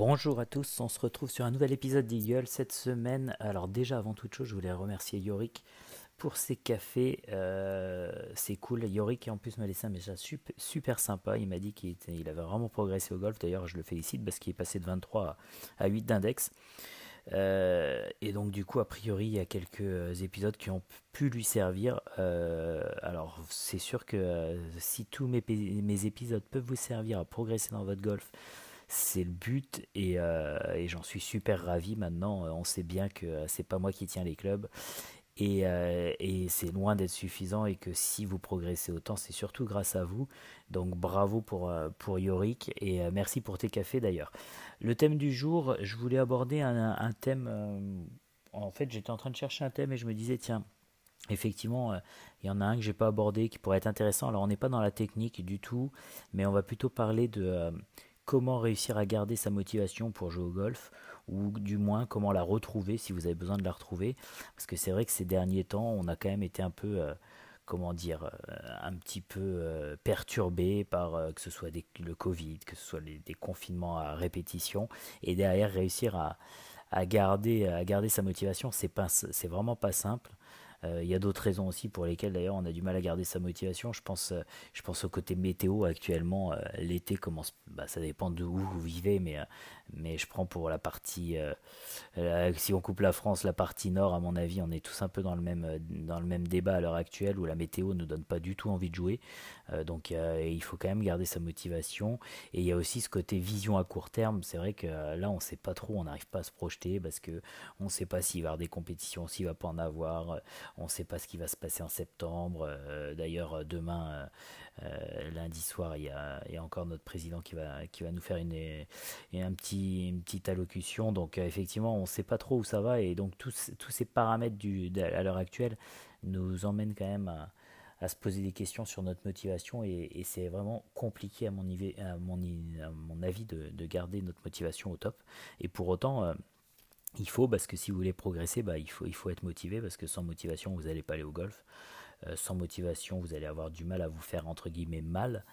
Bonjour à tous, on se retrouve sur un nouvel épisode d'Eagle cette semaine. Alors déjà avant toute chose, je voulais remercier Yorick pour ses cafés. Euh, c'est cool, Yorick en plus m'a laissé un message super, sympa. Il m'a dit qu'il avait vraiment progressé au golf. D'ailleurs, je le félicite parce qu'il est passé de 23 à 8 d'index. Euh, et donc du coup, a priori, il y a quelques épisodes qui ont pu lui servir. Euh, alors c'est sûr que si tous mes épisodes peuvent vous servir à progresser dans votre golf, c'est le but euh, et, j'en suis super ravi maintenant. Euh, on sait bien que euh, c'est pas moi qui tiens les clubs et, c'est loin d'être suffisant et que si vous progressez autant, c'est surtout grâce à vous. Donc bravo pour, pour Yorick et merci pour tes cafés d'ailleurs. Le thème du jour, je voulais aborder un, thème, en fait j'étais en train de chercher un thème et je me disais tiens, Effectivement, il y en a un que n'ai pas abordé qui pourrait être intéressant. Alors on n'est pas dans la technique du tout, mais on va plutôt parler de, comment réussir à garder sa motivation pour jouer au golf, ou du moins comment la retrouver si vous avez besoin de la retrouver. Parce que c'est vrai que ces derniers temps, on a quand même été un peu, euh, comment dire, euh, un petit peu euh, perturbé par que ce soit le Covid, que ce soit les, des confinements à répétition, et derrière réussir à, garder, à garder sa motivation, c'est, pas, c'est vraiment pas simple. Euh, il y a d'autres raisons aussi pour lesquelles d'ailleurs on a du mal à garder sa motivation. Je pense, euh, je pense au côté météo actuellement. Euh, l'été commence, bah, ça dépend de où vous vivez, mais mais je prends pour la partie euh, si on coupe la France la partie nord à mon avis on est tous un peu dans le même euh, dans le même débat à l'heure actuelle où la météo ne donne pas du tout envie de jouer euh, donc il faut quand même garder sa motivation et il y a aussi ce côté vision à court terme c'est vrai que là on ne sait pas trop on n'arrive pas à se projeter parce que on sait pas s'il va y avoir des compétitions s'il va pas en avoir on ne sait pas ce qui va se passer en septembre d'ailleurs demain euh, lundi soir, il y, a, encore notre président qui va, nous faire une, petite allocution. Donc euh, effectivement, on ne sait pas trop où ça va. Et donc tous, ces paramètres à l'heure actuelle nous emmènent quand même à, se poser des questions sur notre motivation. Et, c'est vraiment compliqué à mon, avis de, garder notre motivation au top. Et pour autant... Euh, il faut, parce que si vous voulez progresser, bah, il, faut, il faut être motivé, parce que sans motivation, vous n'allez pas aller au golf. Euh, sans motivation, vous allez avoir du mal à vous faire entre guillemets mal.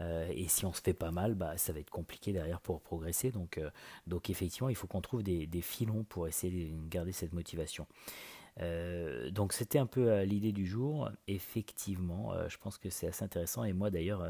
Euh, et si on se fait pas mal, bah, ça va être compliqué derrière pour progresser. Donc, euh, donc effectivement, il faut qu'on trouve des, filons pour essayer de garder cette motivation. donc c'était un peu l'idée du jour. Effectivement, je pense que c'est assez intéressant. Et moi d'ailleurs,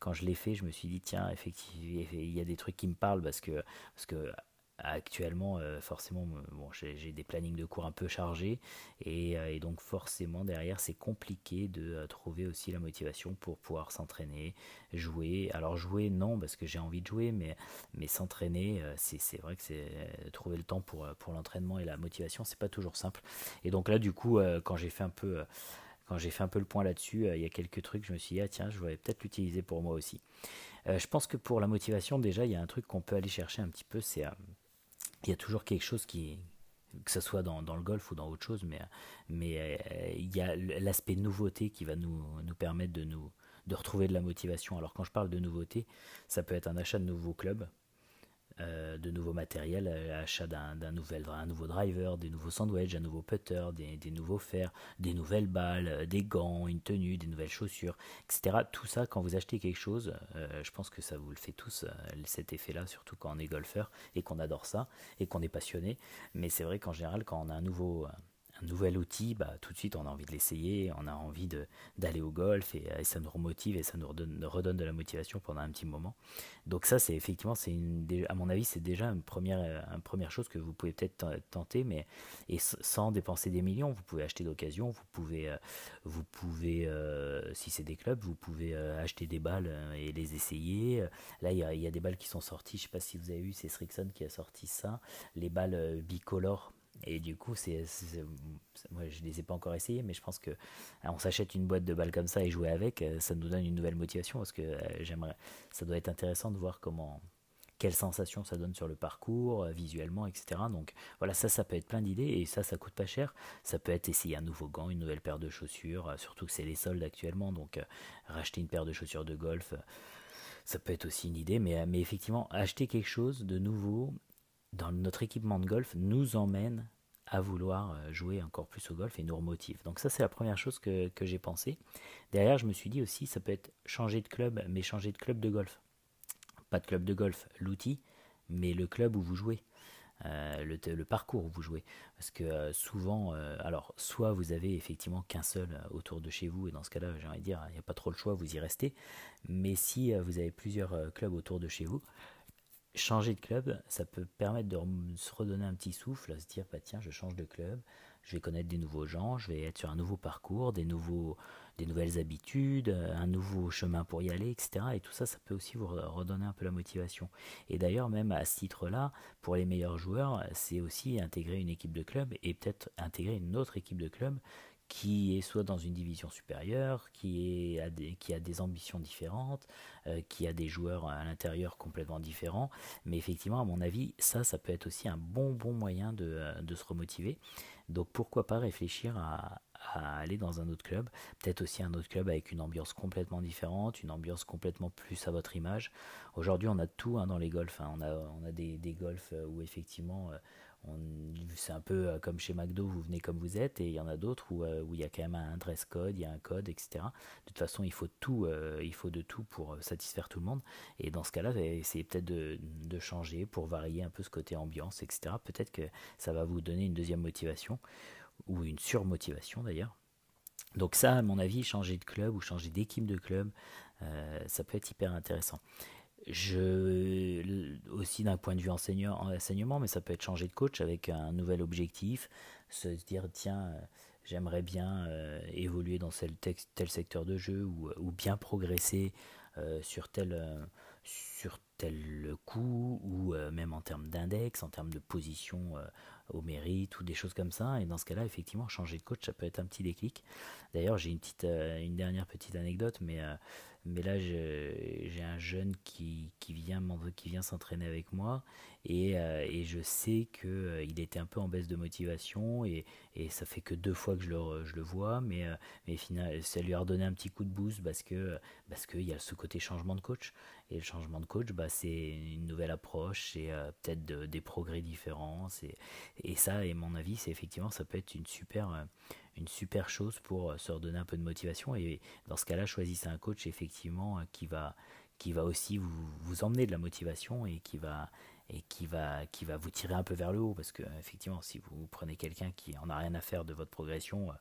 quand je l'ai fait, je me suis dit tiens, effectivement, il y a des trucs qui me parlent parce que parce que actuellement, euh, forcément, euh, bon, j'ai des plannings de cours un peu chargés et, euh, donc forcément derrière c'est compliqué de trouver aussi la motivation pour pouvoir s'entraîner, jouer. Alors jouer non parce que j'ai envie de jouer, mais mais s'entraîner, c'est vrai que c'est trouver le temps pour pour l'entraînement et la motivation, c'est pas toujours simple. Et donc là du coup, quand j'ai fait un peu quand j'ai fait un peu le point là-dessus, il y a quelques trucs, je me suis dit, ah tiens, je vais peut-être l'utiliser pour moi aussi. je pense que pour la motivation, déjà, il y a un truc qu'on peut aller chercher un petit peu, c'est il y a toujours quelque chose qui, que ce soit dans, le golf ou dans autre chose, mais, mais euh, il y a l'aspect nouveauté qui va nous, nous permettre de, nous, de retrouver de la motivation. Alors quand je parle de nouveauté, ça peut être un achat de nouveaux clubs, euh, de nouveaux matériels, euh, l'achat d'un nouvel, un nouveau driver, des nouveaux sandwichs, un nouveau putter, des, nouveaux fers, des nouvelles balles, euh, des gants, une tenue, des nouvelles chaussures, etc. Tout ça, quand vous achetez quelque chose, je pense que ça vous le fait tous, cet effet-là, surtout quand on est golfeur et qu'on adore ça et qu'on est passionné. Mais c'est vrai qu'en général, quand on a un nouveau un nouvel outil, bah, tout de suite on a envie de l'essayer, on a envie d'aller au golf et, ça nous remotive et ça nous redonne, de la motivation pendant un petit moment. Donc ça c'est effectivement, c'est à mon avis c'est déjà une première, chose que vous pouvez peut-être tenter, mais et sans dépenser des millions, vous pouvez acheter d'occasion, vous pouvez, euh, euh, si c'est des clubs, vous pouvez euh, acheter des balles et les essayer. Là il y, a des balles qui sont sorties, je ne sais pas si vous avez vu, c'est Srixon qui a sorti ça, les balles bicolores et du coup, c'est, moi, je ne les ai pas encore essayés, mais je pense que on s'achète une boîte de balles comme ça et jouer avec, euh, ça nous donne une nouvelle motivation parce que euh, j'aimerais, ça doit être intéressant de voir comment, quelle sensation ça donne sur le parcours, euh, visuellement, etc. Donc voilà, ça, ça peut être plein d'idées et ça, ça coûte pas cher. Ça peut être essayer un nouveau gant, une nouvelle paire de chaussures, surtout que c'est les soldes actuellement, donc racheter une paire de chaussures de golf. ça peut être aussi une idée, mais, mais effectivement, acheter quelque chose de nouveau notre équipement de golf nous emmène à vouloir euh, jouer encore plus au golf et nous remotive. Donc ça c'est la première chose que, j'ai pensé. Derrière je me suis dit aussi ça peut être changer de club, mais changer de club de golf. Pas de club de golf, l'outil, mais le club où vous jouez. Euh, le, parcours où vous jouez. Parce que euh, souvent, alors, soit vous avez effectivement qu'un seul autour de chez vous, et dans ce cas-là, j'ai envie de dire, il n'y a pas trop le choix, vous y restez. Mais si vous avez plusieurs clubs autour de chez vous, changer de club, ça peut permettre de se redonner un petit souffle, se dire bah tiens, je change de club, je vais connaître des nouveaux gens, je vais être sur un nouveau parcours, des nouveaux, des nouvelles habitudes, euh, un nouveau chemin pour y aller, etc. Et tout ça, ça peut aussi vous redonner un peu la motivation. Et d'ailleurs, même à ce titre-là, pour les meilleurs joueurs, c'est aussi intégrer une équipe de club et peut-être intégrer une autre équipe de club qui est soit dans une division supérieure, qui, est, a, des, qui a des ambitions différentes, euh, qui a des joueurs à l'intérieur complètement différents. Mais effectivement, à mon avis, ça, ça peut être aussi un bon, bon moyen de, euh, se remotiver. Donc pourquoi pas réfléchir à, aller dans un autre club, peut-être aussi un autre club avec une ambiance complètement différente, une ambiance complètement plus à votre image. Aujourd'hui, on a tout hein, dans les golfs. Hein. On a, on a des, des golfs euh, où effectivement c'est un peu euh, comme chez McDo, vous venez comme vous êtes, et il y en a d'autres où, euh, il y a quand même un dress code, il y a un code, etc. De toute façon, il faut tout, euh, il faut de tout pour satisfaire tout le monde. Et dans ce cas-là, essayez peut-être de, changer pour varier un peu ce côté ambiance, etc. Peut-être que ça va vous donner une deuxième motivation, ou une surmotivation d'ailleurs. Donc ça, à mon avis, changer de club ou changer d'équipe de club, ça peut être hyper intéressant. Je, aussi d'un point de vue enseignement, mais ça peut être changer de coach avec un nouvel objectif, se dire tiens, euh, j'aimerais bien euh, évoluer dans tel, tel, secteur de jeu ou, bien progresser euh, sur tel, sur tel coup ou même en termes d'index, en termes de position au mérite ou des choses comme ça. Et dans ce cas-là, effectivement, changer de coach, ça peut être un petit déclic. D'ailleurs, j'ai une, petite, une dernière petite anecdote, mais mais là, j'ai un jeune qui, qui vient, qui vient s'entraîner avec moi et, euh, et je sais qu'il euh, il était un peu en baisse de motivation et, et, ça fait que deux fois que je le, je le vois, mais, euh, mais finalement ça lui a redonné un petit coup de boost parce que parce qu'il y a ce côté changement de coach. Et le changement de coach, bah, c'est une nouvelle approche, et peut-être des progrès différents. Et ça, à mon avis, c'est effectivement, ça peut être une super, une super chose pour euh, se redonner un peu de motivation. Et dans ce cas-là, choisissez un coach effectivement euh, qui va, qui va aussi vous, emmener de la motivation et qui va et qui va qui va vous tirer un peu vers le haut parce que effectivement si vous prenez quelqu'un qui en a rien à faire de votre progression euh,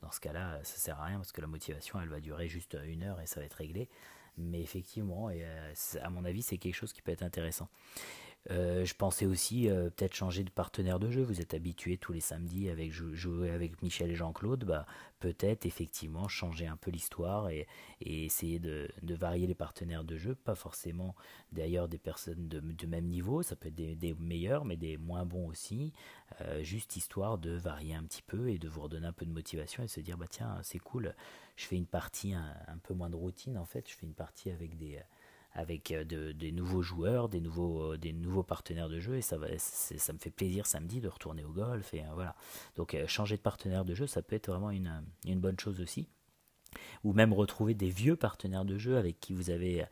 dans ce cas-là ça sert à rien parce que la motivation elle va durer juste une heure et ça va être réglé mais effectivement et à mon avis c'est quelque chose qui peut être intéressant euh, je pensais aussi euh, peut-être changer de partenaire de jeu. Vous êtes habitué tous les samedis avec jouer avec Michel et Jean-Claude, bah, peut-être effectivement changer un peu l'histoire et, essayer de, varier les partenaires de jeu. Pas forcément d'ailleurs des personnes de, même niveau, ça peut être des, meilleurs mais des moins bons aussi. Euh, juste histoire de varier un petit peu et de vous redonner un peu de motivation et se dire bah tiens c'est cool, je fais une partie un, peu moins de routine en fait, je fais une partie avec des avec euh, de, des nouveaux joueurs, des nouveaux, euh, des nouveaux partenaires de jeu, et ça, va, ça me fait plaisir samedi de retourner au golf, et euh, voilà. Donc changer de partenaire de jeu, ça peut être vraiment une, une bonne chose aussi. Ou même retrouver des vieux partenaires de jeu avec qui vous avez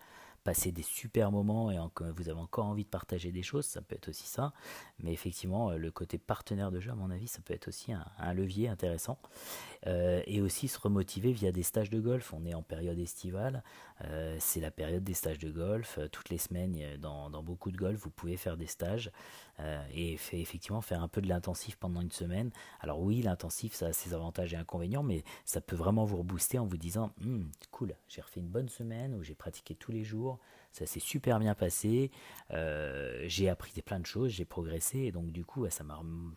passer des super moments et vous avez encore envie de partager des choses, ça peut être aussi ça. Mais effectivement, euh, le côté partenaire de jeu, à mon avis, ça peut être aussi un, levier intéressant. Euh, et aussi se remotiver via des stages de golf. On est en période estivale, euh, c'est la période des stages de golf. Toutes les semaines, dans, beaucoup de golf, vous pouvez faire des stages et effectivement faire un peu de l'intensif pendant une semaine. Alors oui, l'intensif, ça a ses avantages et inconvénients, mais ça peut vraiment vous rebooster en vous disant, hmm, cool, j'ai refait une bonne semaine où j'ai pratiqué tous les jours ça s'est super bien passé, euh, j'ai appris plein de choses, j'ai progressé, et donc du coup, bah, ça,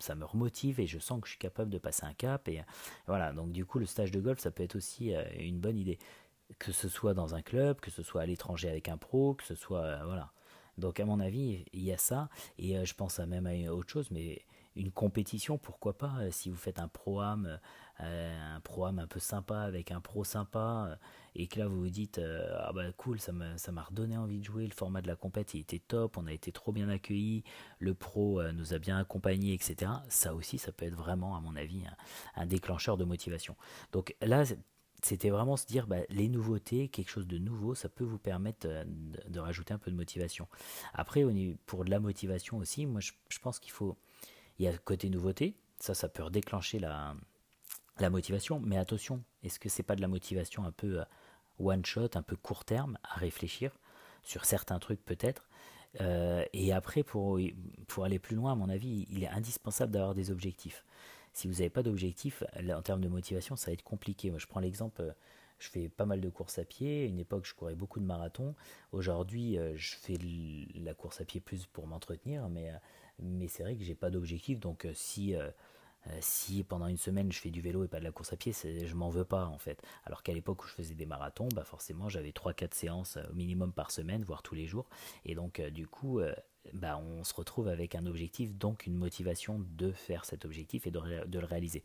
ça me remotive et je sens que je suis capable de passer un cap. Et voilà, donc du coup, le stage de golf, ça peut être aussi euh, une bonne idée. Que ce soit dans un club, que ce soit à l'étranger avec un pro, que ce soit. Euh, voilà. Donc, à mon avis, il y a ça, et je pense à même à autre chose, mais une compétition, pourquoi pas, si vous faites un pro euh, un programme un peu sympa avec un pro sympa euh, et que là vous vous dites euh, ah bah cool ça m'a ça m'a redonné envie de jouer le format de la compète il était top on a été trop bien accueillis le pro nous a bien accompagnés etc ça aussi ça peut être vraiment à mon avis un, déclencheur de motivation donc là c'était vraiment se dire bah, les nouveautés, quelque chose de nouveau, ça peut vous permettre de, rajouter un peu de motivation. Après, pour de la motivation aussi, moi je, pense qu'il faut. Il y a côté nouveauté, ça, ça peut redéclencher la, la motivation, mais attention, est-ce que c'est pas de la motivation un peu euh, one shot, un peu court terme, à réfléchir sur certains trucs peut-être euh, Et après, pour, pour aller plus loin, à mon avis, il est indispensable d'avoir des objectifs. Si vous n'avez pas d'objectifs, en termes de motivation, ça va être compliqué. Moi, je prends l'exemple, euh, je fais pas mal de courses à pied. une époque, je courais beaucoup de marathons. Aujourd'hui, je fais la course à pied plus pour m'entretenir, mais, mais c'est vrai que j'ai pas d'objectif. Donc, si euh, si pendant une semaine je fais du vélo et pas de la course à pied, je m'en veux pas en fait. Alors qu'à l'époque où je faisais des marathons, bah forcément j'avais 3-4 séances euh, au minimum par semaine, voire tous les jours. Et donc euh, du coup, bah, on se retrouve avec un objectif, donc une motivation de faire cet objectif et de, le réaliser.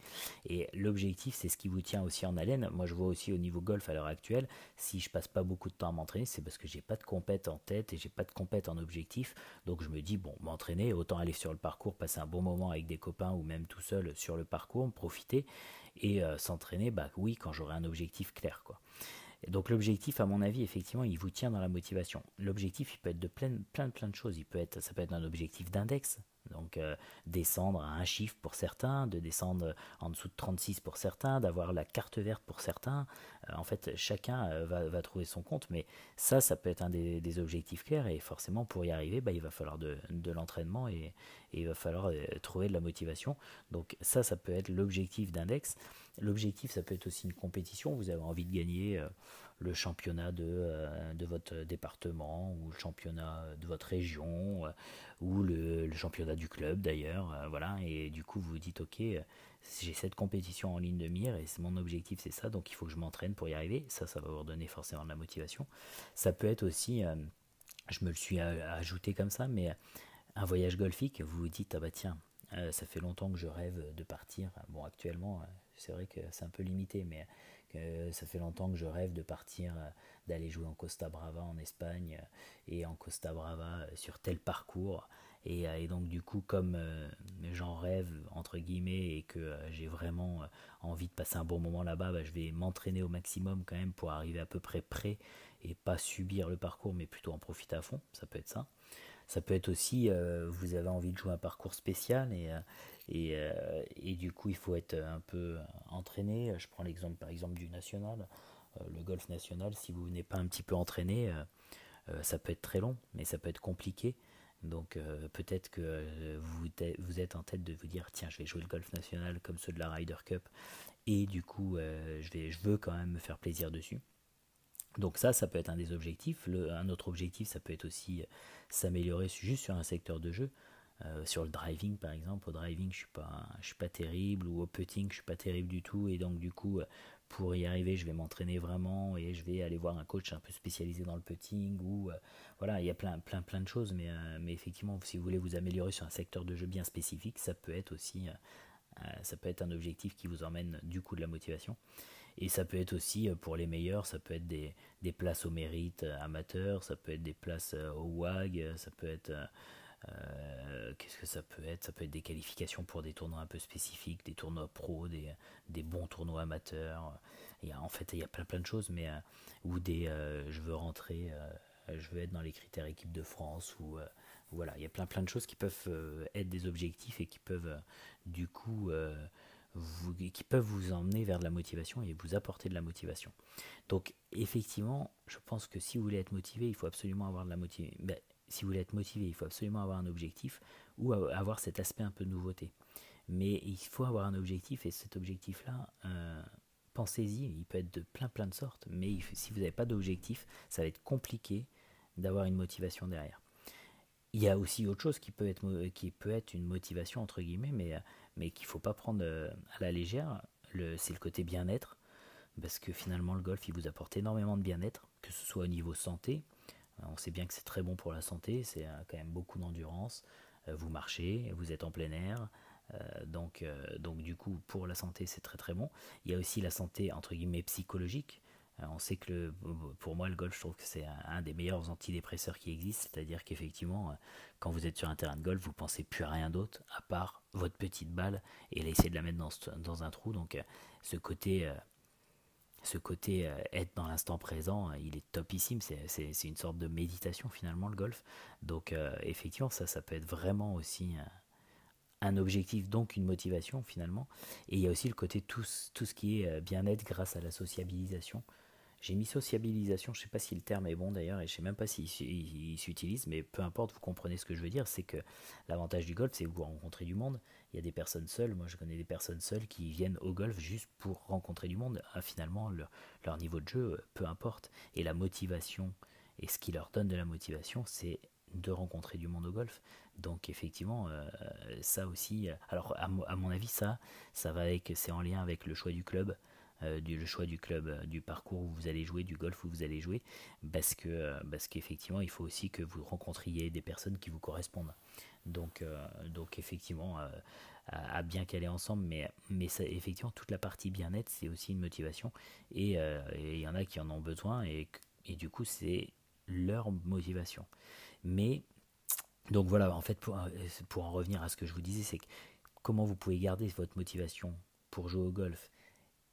Et l'objectif, c'est ce qui vous tient aussi en haleine. Moi, je vois aussi au niveau golf à l'heure actuelle, si je passe pas beaucoup de temps à m'entraîner, c'est parce que j'ai pas de compète en tête et j'ai pas de compète en objectif. Donc, je me dis, bon, m'entraîner, autant aller sur le parcours, passer un bon moment avec des copains ou même tout seul sur le parcours, profiter et euh, s'entraîner, bah oui, quand j'aurai un objectif clair, quoi donc l'objectif, à mon avis, effectivement, il vous tient dans la motivation. L'objectif, il peut être de plein, plein, plein de choses. Il peut être, ça peut être un objectif d'index, donc euh, descendre à un chiffre pour certains, de descendre en dessous de 36 pour certains, d'avoir la carte verte pour certains. Euh, en fait, chacun euh, va, trouver son compte, mais ça, ça peut être un des, objectifs clairs. Et forcément, pour y arriver, bah, il va falloir de, l'entraînement et, il va falloir trouver de la motivation. Donc ça, ça peut être l'objectif d'index. L'objectif, ça peut être aussi une compétition. Vous avez envie de gagner euh, le championnat euh, de, votre département ou le championnat de votre région euh, ou le, championnat du club d'ailleurs. Voilà. Et du coup, vous vous dites, OK, j'ai cette compétition en ligne de mire et mon objectif, c'est ça. Donc, il faut que je m'entraîne pour y arriver. Ça, ça va vous redonner forcément de la motivation. Ça peut être aussi, je me le suis ajouté comme ça, mais un voyage golfique, vous vous dites, ah bah tiens, euh, ça fait longtemps que je rêve de partir. Bon, actuellement, euh, c'est vrai que c'est un peu limité, mais ça fait longtemps que je rêve de partir, euh, d'aller jouer en Costa Brava en Espagne et en Costa Brava sur tel parcours. Et, donc, du coup, comme j'en rêve, entre guillemets, et que j'ai vraiment envie de passer un bon moment là-bas, bah, je vais m'entraîner au maximum quand même pour arriver à peu près près et pas subir le parcours, mais plutôt en profiter à fond. Ça peut être ça. Ça peut être aussi, euh, vous avez envie de jouer un parcours spécial et, euh, euh, et, du coup, il faut être un peu entraîné. Je prends l'exemple par exemple du national. le golf national, si vous n'êtes pas un petit peu entraîné, ça peut être très long, mais ça peut être compliqué. Donc peut-être que vous, êtes en tête de vous dire tiens je vais jouer le golf national comme ceux de la Ryder Cup et du coup je, vais, je veux quand même me faire plaisir dessus. Donc ça, ça peut être un des objectifs. un autre objectif, ça peut être aussi euh, s'améliorer juste sur un secteur de jeu. Euh, sur le driving par exemple, au driving je suis pas, je suis pas terrible, ou au putting je suis pas terrible du tout, et donc du coup euh, pour y arriver je vais m'entraîner vraiment et je vais aller voir un coach un peu spécialisé dans le putting ou voilà il y a plein plein plein de choses, mais, mais effectivement si vous voulez vous améliorer sur un secteur de jeu bien spécifique ça peut être aussi euh, ça peut être un objectif qui vous emmène du coup de la motivation. Et ça peut être aussi euh, pour les meilleurs, ça peut être des, des places au mérite euh, amateur, ça peut être des places au WAG, ça peut être. Qu'est-ce que ça peut être Ça peut être des qualifications pour des tournois un peu spécifiques, des tournois pro, des, des bons tournois amateurs. Il en fait, il y a plein plein de choses, mais ou des je veux rentrer, je veux être dans les critères équipe de France ou voilà, il y a plein plein de choses qui peuvent euh, être des objectifs et qui peuvent euh, du coup euh, vous, qui peuvent vous emmener vers de la motivation et vous apporter de la motivation. Donc effectivement, je pense que si vous voulez être motivé, il faut absolument avoir de la motivation. Ben, si vous voulez être motivé, il faut absolument avoir un objectif ou avoir cet aspect un peu de nouveauté. Mais il faut avoir un objectif et cet objectif-là, pensez-y, il peut être de plein plein de sortes, mais si vous n'avez pas d'objectif, ça va être compliqué d'avoir une motivation derrière il y a aussi autre chose qui peut être, qui peut être une motivation, entre guillemets, mais, euh, mais qu'il ne faut pas prendre euh, à la légère. C'est le côté bien-être, parce que finalement, le golf, il vous apporte énormément de bien-être, que ce soit au niveau santé. Euh, on sait bien que c'est très bon pour la santé, c'est quand même beaucoup d'endurance. Vous marchez, vous êtes en plein air, donc, donc du coup, pour la santé, c'est très très bon. Il y a aussi la santé, entre guillemets, psychologique euh, on sait que pour moi, le golf, je trouve que c'est un des meilleurs antidépresseurs qui existent. C'est-à-dire qu'effectivement, euh, quand vous êtes sur un terrain de golf, vous pensez plus à rien d'autre à part votre petite balle et essayer de la mettre dans, dans un trou. Donc, euh, ce côté, ce côté être dans l'instant présent, il est topissime. C'est une sorte de méditation finalement, le golf. Donc, effectivement, ça, ça peut être vraiment aussi un objectif, donc une motivation finalement. Et il y a aussi le côté tout, tout ce qui est bien-être grâce à la sociabilisation. J'ai mis sociabilisation, je ne sais pas si le terme est bon d'ailleurs, et je ne sais même pas s'il s'utilise, mais peu importe, vous comprenez ce que je veux dire, c'est que l'avantage du golf, c'est que vous rencontrez du monde. Il y a des personnes seules, moi je connais des personnes seules qui viennent au golf juste pour rencontrer du monde. Ah, finalement, leur, niveau de jeu, euh, peu importe. Et la motivation, et ce qui leur donne de la motivation, c'est de rencontrer du monde au golf. Donc effectivement, euh, ça aussi, euh, alors à, mon avis, ça, ça va avec, c'est en lien avec le choix du club, euh, du le choix du club, euh, du parcours où vous allez jouer, du golf où vous allez jouer, parce que euh, parce qu'effectivement il faut aussi que vous rencontriez des personnes qui vous correspondent. Donc donc effectivement à, bien caler ensemble, mais mais effectivement toute la partie bien-être c'est aussi une motivation et il y en a qui en ont besoin et et du coup c'est leur motivation. Mais donc voilà, en fait, pour, pour, en revenir à ce que je vous disais, c'est comment vous pouvez garder votre motivation pour jouer au golf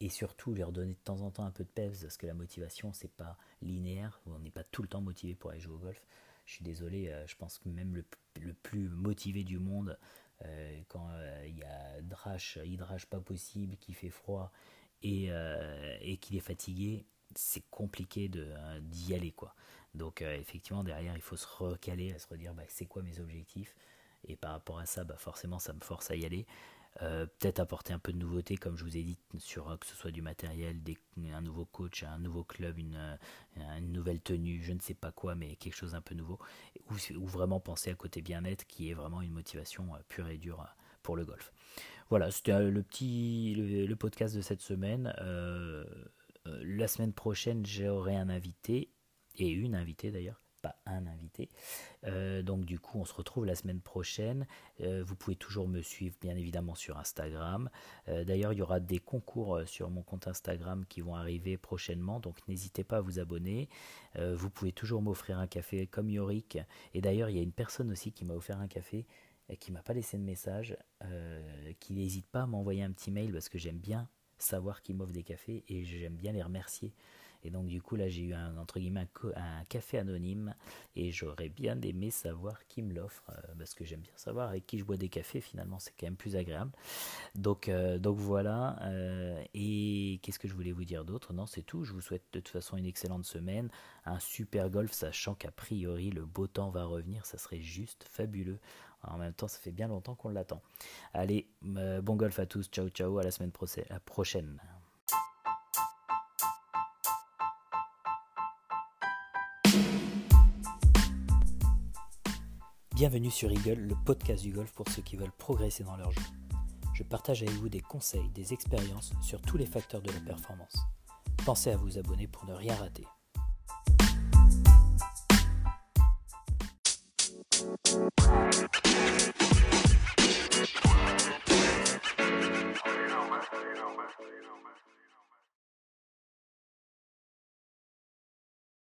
et surtout leur donner de temps en temps un peu de peps parce que la motivation c'est pas linéaire, on n'est pas tout le temps motivé pour aller jouer au golf. Je suis désolé, euh, je pense que même le, le plus motivé du monde, euh, quand euh, il y a drache, hydrache pas possible, qui fait froid et, et qu'il est fatigué, c'est compliqué de d'y aller quoi. Donc effectivement derrière il faut se recaler, se redire bah, c'est quoi mes objectifs et par rapport à ça bah, forcément ça me force à y aller. Euh, peut-être apporter un peu de nouveauté, comme je vous ai dit, sur euh, que ce soit du matériel, un nouveau coach, un nouveau club, euh, une, nouvelle tenue, je ne sais pas quoi, mais quelque chose un peu nouveau, ou, vraiment penser à côté bien-être, qui est vraiment une motivation pure et dure pour le golf. Voilà, c'était le petit le, le, podcast de cette semaine. la semaine prochaine, j'aurai un invité, et une invitée d'ailleurs, un invité. Euh, donc du coup, on se retrouve la semaine prochaine. Euh, vous pouvez toujours me suivre, bien évidemment, sur Instagram. Euh, d'ailleurs, il y aura des concours sur mon compte Instagram qui vont arriver prochainement. Donc n'hésitez pas à vous abonner. vous pouvez toujours m'offrir un café comme Yorick. Et d'ailleurs, il y a une personne aussi qui m'a offert un café qui m'a pas laissé de message, qui n'hésite pas à m'envoyer un petit mail parce que j'aime bien savoir qui m'offre des cafés et j'aime bien les remercier. Et donc du coup là j'ai eu un entre guillemets un, café anonyme et j'aurais bien aimé savoir qui me l'offre euh, parce que j'aime bien savoir avec qui je bois des cafés finalement c'est quand même plus agréable. Donc euh, donc voilà euh, et qu'est-ce que je voulais vous dire d'autre Non c'est tout. Je vous souhaite de toute façon une excellente semaine, un super golf sachant qu'a priori le beau temps va revenir, ça serait juste fabuleux. En même temps, ça fait bien longtemps qu'on l'attend. Allez, bon golf à tous. Ciao, ciao. À la semaine prochaine. Bienvenue sur Eagle, le podcast du golf pour ceux qui veulent progresser dans leur jeu. Je partage avec vous des conseils, des expériences sur tous les facteurs de la performance. Pensez à vous abonner pour ne rien rater.